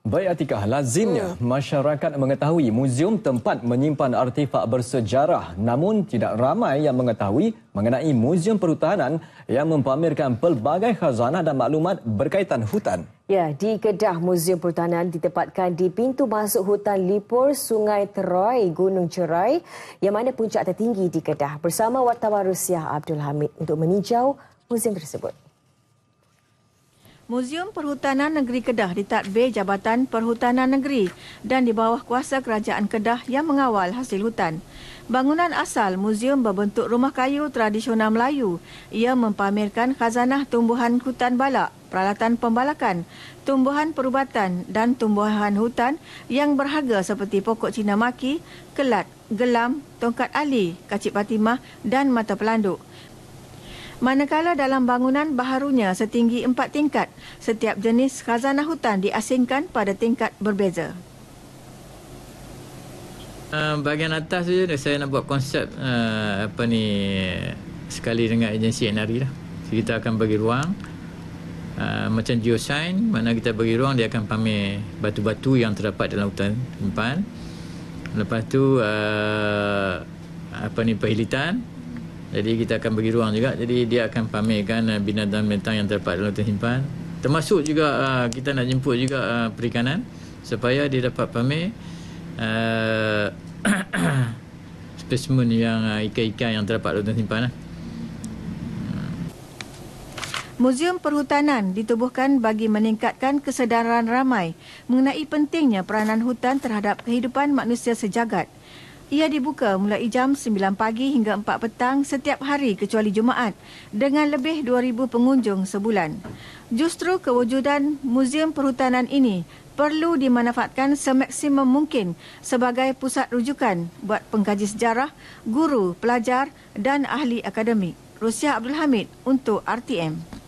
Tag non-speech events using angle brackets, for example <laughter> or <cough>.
Baik Atikah, lazimnya hmm. masyarakat mengetahui muzium tempat menyimpan artifak bersejarah namun tidak ramai yang mengetahui mengenai muzium perhutanan yang mempamerkan pelbagai khazanah dan maklumat berkaitan hutan. Ya, di Kedah Muzium Perhutanan ditempatkan di pintu masuk hutan Lipur Sungai Teroi Gunung Cerai yang mana puncak tertinggi di Kedah bersama wartawan Rusia Abdul Hamid untuk meninjau muzium tersebut. Muzium Perhutanan Negeri Kedah ditadbir Jabatan Perhutanan Negeri dan di bawah kuasa Kerajaan Kedah yang mengawal hasil hutan. Bangunan asal muzium berbentuk rumah kayu tradisional Melayu. Ia mempamerkan khazanah tumbuhan hutan balak, peralatan pembalakan, tumbuhan perubatan dan tumbuhan hutan yang berharga seperti pokok cina maki, kelat, gelam, tongkat ali, kacip patimah dan mata pelanduk. Manakala dalam bangunan baharunya setinggi empat tingkat, setiap jenis khazanah hutan diasingkan pada tingkat berbeza. Uh, bahagian atas tu je saya nak buat konsep uh, apa ni sekali dengan agensi NRI lah. So, kita akan bagi ruang uh, macam geosign mana kita bagi ruang dia akan pamer batu-batu yang terdapat dalam hutan tempat. Lepas tu uh, apa ni perhilitan jadi kita akan bagi ruang juga. Jadi dia akan pamerkan uh, binatang-binatang yang terdapat dalam tersimpan. Termasuk juga uh, kita nak jemput juga uh, perikanan supaya dia dapat pamer uh, <coughs> spesimen yang uh, ikan-ikan yang terdapat dalam tersimpan. Uh. Lah. Museum Perhutanan ditubuhkan bagi meningkatkan kesedaran ramai mengenai pentingnya peranan hutan terhadap kehidupan manusia sejagat. Ia dibuka mulai jam 9 pagi hingga 4 petang setiap hari kecuali Jumaat dengan lebih 2,000 pengunjung sebulan. Justru kewujudan Muzium Perhutanan ini perlu dimanfaatkan semaksimum mungkin sebagai pusat rujukan buat pengkaji sejarah, guru, pelajar dan ahli akademik. Rusia Abdul Hamid untuk RTM.